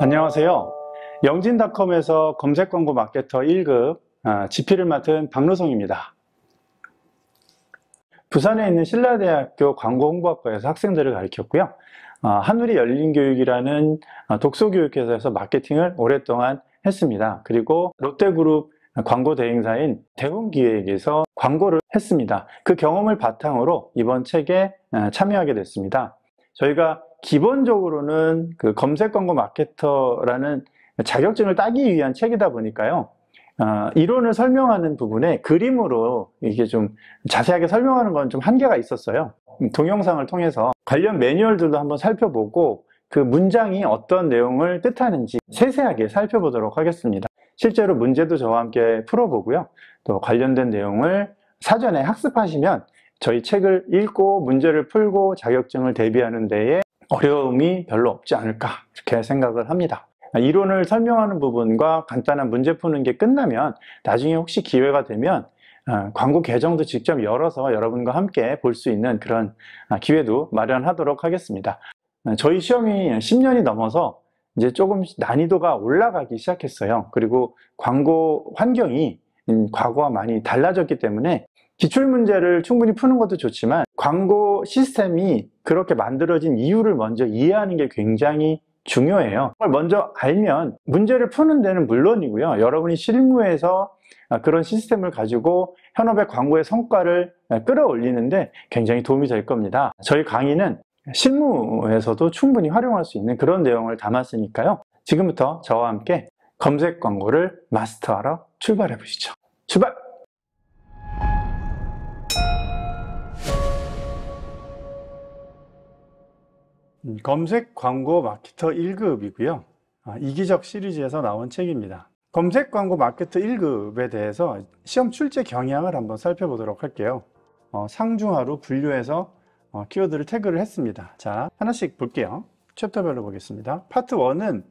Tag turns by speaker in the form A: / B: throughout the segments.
A: 안녕하세요. 영진닷컴에서 검색 광고 마케터 1급 아, 지필을 맡은 박노성입니다. 부산에 있는 신라대학교 광고홍보학과에서 학생들을 가르쳤고요. 아, 한우리 열린교육이라는 아, 독서교육회사에서 마케팅을 오랫동안 했습니다. 그리고 롯데그룹 광고 대행사인 대훈기획에서 광고를 했습니다. 그 경험을 바탕으로 이번 책에 참여하게 됐습니다. 저희가 기본적으로는 그 검색 광고 마케터라는 자격증을 따기 위한 책이다 보니까요. 어, 이론을 설명하는 부분에 그림으로 이게 좀 자세하게 설명하는 건 좀 한계가 있었어요. 동영상을 통해서 관련 매뉴얼들도 한번 살펴보고 그 문장이 어떤 내용을 뜻하는지 세세하게 살펴보도록 하겠습니다. 실제로 문제도 저와 함께 풀어보고요. 또 관련된 내용을 사전에 학습하시면 저희 책을 읽고 문제를 풀고 자격증을 대비하는 데에 어려움이 별로 없지 않을까 이렇게 생각을 합니다. 이론을 설명하는 부분과 간단한 문제 푸는 게 끝나면 나중에 혹시 기회가 되면 어, 광고 계정도 직접 열어서 여러분과 함께 볼 수 있는 그런 아, 기회도 마련하도록 하겠습니다. 어, 저희 시험이 10년이 넘어서 이제 조금 난이도가 올라가기 시작했어요. 그리고 광고 환경이 음, 과거와 많이 달라졌기 때문에 기출 문제를 충분히 푸는 것도 좋지만 광고 시스템이 그렇게 만들어진 이유를 먼저 이해하는 게 굉장히 중요해요. 먼저 알면 문제를 푸는 데는 물론이고요. 여러분이 실무에서 그런 시스템을 가지고 현업의 광고의 성과를 끌어올리는데 굉장히 도움이 될 겁니다. 저희 강의는 실무에서도 충분히 활용할 수 있는 그런 내용을 담았으니까요. 지금부터 저와 함께 검색 광고를 마스터하러 출발해 보시죠. 출발! 음, 검색 광고 마케터 1급이고요. 아, 이기적 시리즈에서 나온 책입니다. 검색 광고 마케터 1급에 대해서 시험 출제 경향을 한번 살펴보도록 할게요. 어, 상중하로 분류해서 어, 키워드를 태그를 했습니다. 자, 하나씩 볼게요. 챕터별로 보겠습니다. 파트 1은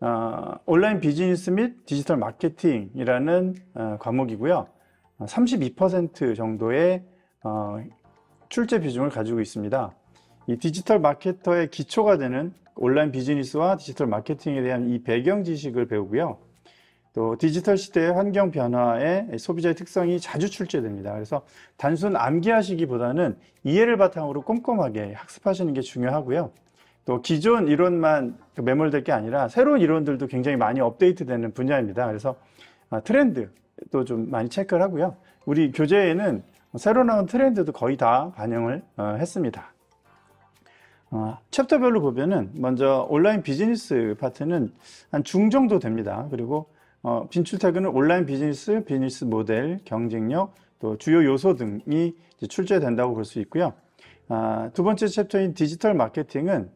A: 어, 온라인 비즈니스 및 디지털 마케팅이라는 어, 과목이고요. 32% 정도의 어, 출제 비중을 가지고 있습니다. 이 디지털 마케터의 기초가 되는 온라인 비즈니스와 디지털 마케팅에 대한 이 배경 지식을 배우고요. 또 디지털 시대의 환경 변화에 소비자의 특성이 자주 출제됩니다. 그래서 단순 암기하시기보다는 이해를 바탕으로 꼼꼼하게 학습하시는 게 중요하고요. 또 기존 이론만 매몰될 게 아니라 새로운 이론들도 굉장히 많이 업데이트되는 분야입니다. 그래서 아, 트렌드도 좀 많이 체크를 하고요. 우리 교재에는 새로 나온 트렌드도 거의 다 반영을 어, 했습니다. 어, 챕터별로 보면은 먼저 온라인 비즈니스 파트는 한 중 정도 됩니다. 그리고 어, 빈출 태그는 온라인 비즈니스, 비즈니스 모델, 경쟁력, 또 주요 요소 등이 출제된다고 볼 수 있고요. 아, 두 번째 챕터인 디지털 마케팅은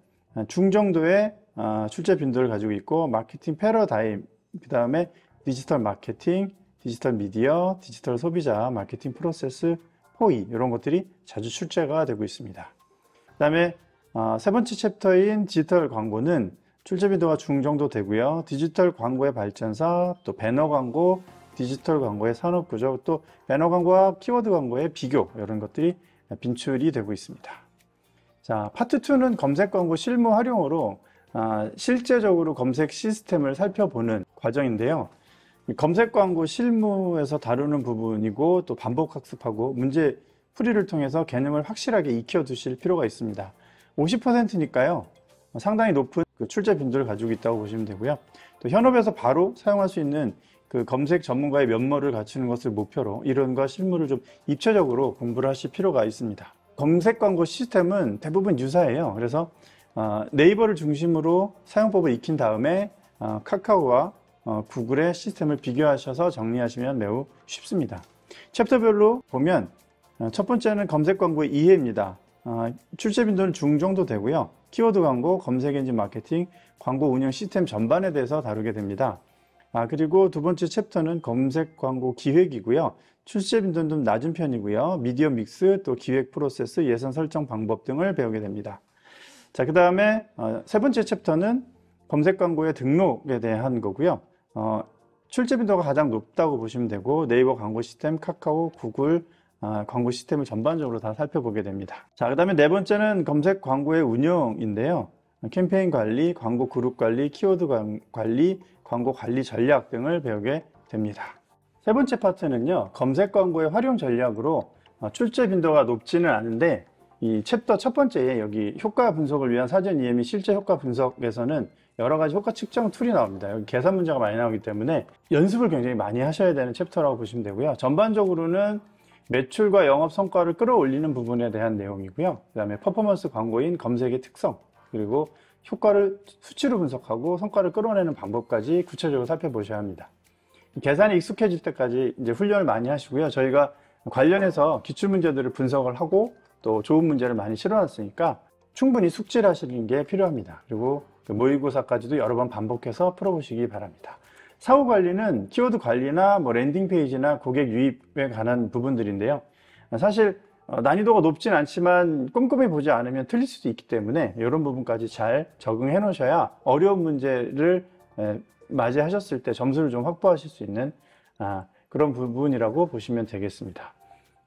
A: 중 정도의 아, 출제 빈도를 가지고 있고 마케팅 패러다임, 그 다음에 디지털 마케팅, 디지털 미디어, 디지털 소비자, 마케팅 프로세스, 포이 이런 것들이 자주 출제가 되고 있습니다. 그 다음에 아, 세 번째 챕터인 디지털 광고는 출제 빈도가 중정도 되고요. 디지털 광고의 발전사, 또 배너 광고, 디지털 광고의 산업 구조, 또 배너 광고와 키워드 광고의 비교 이런 것들이 빈출이 되고 있습니다. 자, 파트 2는 검색 광고 실무 활용으로 아, 실제적으로 검색 시스템을 살펴보는 과정인데요. 검색 광고 실무에서 다루는 부분이고 또 반복 학습하고 문제 풀이를 통해서 개념을 확실하게 익혀 두실 필요가 있습니다. 50%니까요. 상당히 높은 그 출제 빈도를 가지고 있다고 보시면 되고요. 또 현업에서 바로 사용할 수 있는 그 검색 전문가의 면모를 갖추는 것을 목표로 이론과 실무를 좀 입체적으로 공부를 하실 필요가 있습니다. 검색 광고 시스템은 대부분 유사해요. 그래서 어, 네이버를 중심으로 사용법을 익힌 다음에 어, 카카오와 어, 구글의 시스템을 비교하셔서 정리하시면 매우 쉽습니다. 챕터별로 보면 첫 번째는 검색 광고의 이해입니다. 아, 출제 빈도는 중정도 되고요. 키워드 광고, 검색 엔진 마케팅, 광고 운영 시스템 전반에 대해서 다루게 됩니다. 아, 그리고 두 번째 챕터는 검색 광고 기획이고요. 출제 빈도는 좀 낮은 편이고요. 미디어 믹스, 또 기획 프로세스, 예산 설정 방법 등을 배우게 됩니다. 자, 그 다음에 어, 세 번째 챕터는 검색 광고의 등록에 대한 거고요. 어, 출제 빈도가 가장 높다고 보시면 되고 네이버 광고 시스템, 카카오, 구글, 아, 광고 시스템을 전반적으로 다 살펴보게 됩니다. 자, 그 다음에 네 번째는 검색 광고의 운영인데요. 캠페인 관리, 광고 그룹 관리, 키워드 관리, 광고 관리 전략 등을 배우게 됩니다. 세 번째 파트는요, 검색 광고의 활용 전략으로 아, 출제 빈도가 높지는 않은데 이 챕터 첫 번째에 여기 효과 분석을 위한 사전 EM 이 실제 효과 분석에서는 여러 가지 효과 측정 툴이 나옵니다. 여기 계산 문제가 많이 나오기 때문에 연습을 굉장히 많이 하셔야 되는 챕터라고 보시면 되고요. 전반적으로는 매출과 영업 성과를 끌어올리는 부분에 대한 내용이고요. 그 다음에 퍼포먼스 광고인 검색의 특성, 그리고 효과를 수치로 분석하고 성과를 끌어내는 방법까지 구체적으로 살펴보셔야 합니다. 계산이 익숙해질 때까지 이제 훈련을 많이 하시고요. 저희가 관련해서 기출 문제들을 분석을 하고 또 좋은 문제를 많이 실어놨으니까 충분히 숙지를 하시는 게 필요합니다. 그리고 그 모의고사까지도 여러 번 반복해서 풀어보시기 바랍니다. 사후 관리는 키워드 관리나 뭐 랜딩 페이지나 고객 유입에 관한 부분들인데요. 사실 어, 난이도가 높진 않지만 꼼꼼히 보지 않으면 틀릴 수도 있기 때문에 이런 부분까지 잘 적응해 놓으셔야 어려운 문제를 맞이하셨을 때 점수를 좀 확보하실 수 있는 아, 그런 부분이라고 보시면 되겠습니다.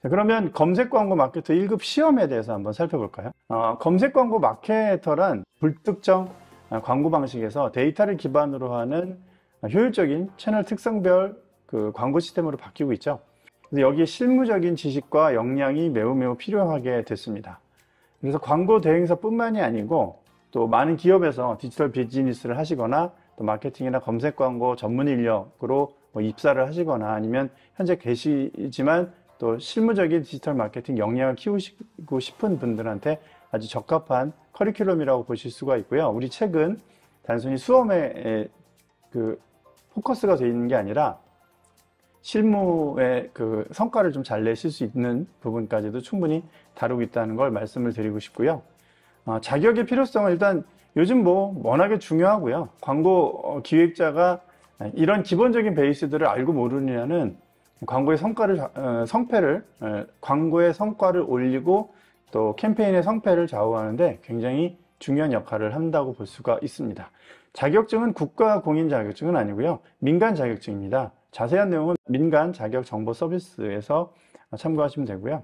A: 그러면 검색 광고 마케터 1급 시험에 대해서 한번 살펴볼까요? 어, 검색 광고 마케터란 불특정 아, 광고 방식에서 데이터를 기반으로 하는 효율적인 채널 특성별 그 광고 시스템으로 바뀌고 있죠. 그래서 여기에 실무적인 지식과 역량이 매우 매우 필요하게 됐습니다. 그래서 광고 대행사뿐만이 아니고 또 많은 기업에서 디지털 비즈니스를 하시거나 또 마케팅이나 검색 광고 전문 인력으로 뭐 입사를 하시거나 아니면 현재 계시지만 또 실무적인 디지털 마케팅 역량을 키우시고 싶은 분들한테 아주 적합한 커리큘럼이라고 보실 수가 있고요. 우리 책은 단순히 수험에 그 포커스가 되어 있는 게 아니라 실무의 그 성과를 좀 잘 내실 수 있는 부분까지도 충분히 다루고 있다는 걸 말씀을 드리고 싶고요. 어, 자격의 필요성은 일단 요즘 뭐 워낙에 중요하고요. 광고 어, 기획자가 이런 기본적인 베이스들을 알고 모르느냐는 광고의 성과를 어, 성패를 어, 광고의 성과를 올리고 또 캠페인의 성패를 좌우하는데 굉장히 중요한 역할을 한다고 볼 수가 있습니다. 자격증은 국가 공인 자격증은 아니고요. 민간 자격증입니다. 자세한 내용은 민간 자격 정보 서비스에서 참고하시면 되고요.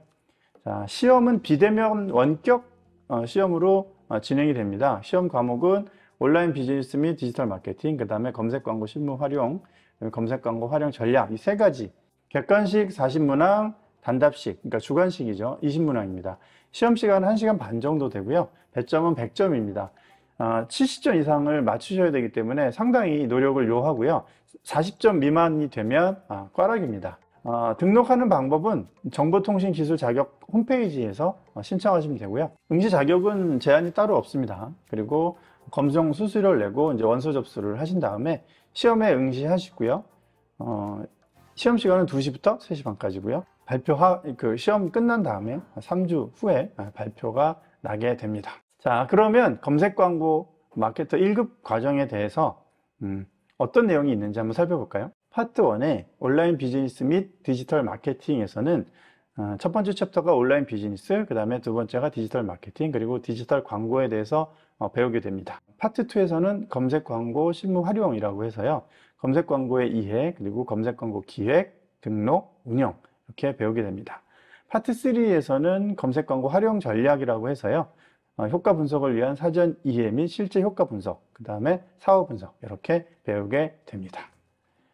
A: 자, 시험은 비대면 원격 어, 시험으로 어, 진행이 됩니다. 시험 과목은 온라인 비즈니스 및 디지털 마케팅, 그 다음에 검색 광고 실무 활용, 검색 광고 활용 전략 이 세 가지 객관식 40문항, 단답식, 그러니까 주관식이죠. 20문항입니다. 시험 시간은 1시간 반 정도 되고요. 배점은 100점입니다. 70점 아, 이상을 맞추셔야 되기 때문에 상당히 노력을 요하고요. 40점 미만이 되면 아, 꽈락입니다. 아, 등록하는 방법은 정보통신기술 자격 홈페이지에서 어, 신청하시면 되고요. 응시 자격은 제한이 따로 없습니다. 그리고 검정 수수료를 내고 이제 원서 접수를 하신 다음에 시험에 응시하시고요. 어, 시험 시간은 2시부터 3시 반까지고요. 발표 그 시험 끝난 다음에 3주 후에 발표가 나게 됩니다. 자, 그러면 검색 광고 마케터 1급 과정에 대해서 음, 어떤 내용이 있는지 한번 살펴볼까요? 파트 1의 온라인 비즈니스 및 디지털 마케팅에서는 어, 첫 번째 챕터가 온라인 비즈니스, 그 다음에 두 번째가 디지털 마케팅, 그리고 디지털 광고에 대해서 어, 배우게 됩니다. 파트 2에서는 검색 광고 실무 활용이라고 해서요. 검색 광고의 이해, 그리고 검색 광고 기획, 등록, 운영 이렇게 배우게 됩니다. 파트 3에서는 검색 광고 활용 전략이라고 해서요. 어, 효과 분석을 위한 사전 이해 및 실제 효과 분석, 그 다음에 사후 분석 이렇게 배우게 됩니다.